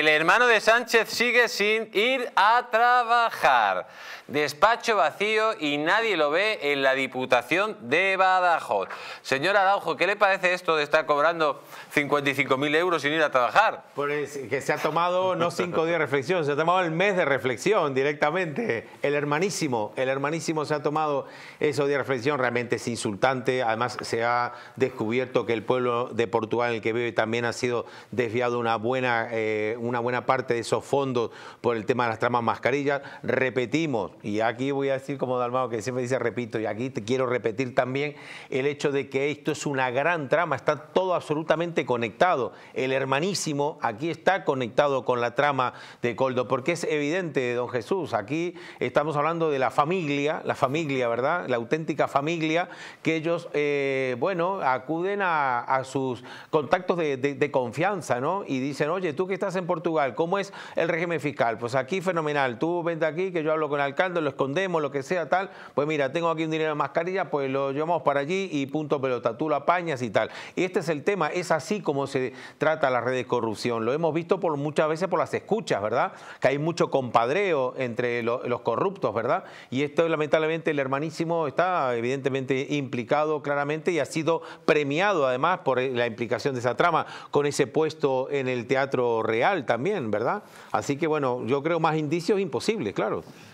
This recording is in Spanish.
El hermano de Sánchez sigue sin ir a trabajar. Despacho vacío y nadie lo ve en la Diputación de Badajoz. Señor Araujo, ¿qué le parece esto de estar cobrando 55.000 euros sin ir a trabajar? Pues que se ha tomado no cinco días de reflexión, se ha tomado el mes de reflexión directamente. El hermanísimo, el hermanísimo se ha tomado esos días de reflexión. Realmente es insultante. Además, se ha descubierto que el pueblo de Portugal en el que vive también ha sido desviado una buena... Eh, una buena parte de esos fondos por el tema de las tramas mascarillas. Repetimos, y aquí voy a decir como Dalmao que siempre dice repito, y aquí te quiero repetir también el hecho de que esto es una gran trama, está todo absolutamente conectado. El hermanísimo aquí está conectado con la trama de Coldo, porque es evidente, don Jesús, aquí estamos hablando de la familia, la familia, ¿verdad? La auténtica familia, que ellos, eh, bueno, acuden a, sus contactos de, confianza, ¿no? Y dicen, oye, tú que estás en Portugal, ¿cómo es el régimen fiscal? Pues aquí fenomenal, tú vente aquí que yo hablo con el alcalde, lo escondemos, lo que sea, tal, pues mira, tengo aquí un dinero de mascarilla, pues lo llevamos para allí y punto pelota, tú lo apañas y tal. Y este es el tema, es así como se trata la red de corrupción, lo hemos visto por muchas veces por las escuchas, ¿verdad? Que hay mucho compadreo entre los corruptos, ¿verdad? Y esto lamentablemente el hermanísimo está evidentemente implicado claramente y ha sido premiado además por la implicación de esa trama con ese puesto en el Teatro Real también, ¿verdad? Así que bueno, yo creo más indicios imposibles, claro.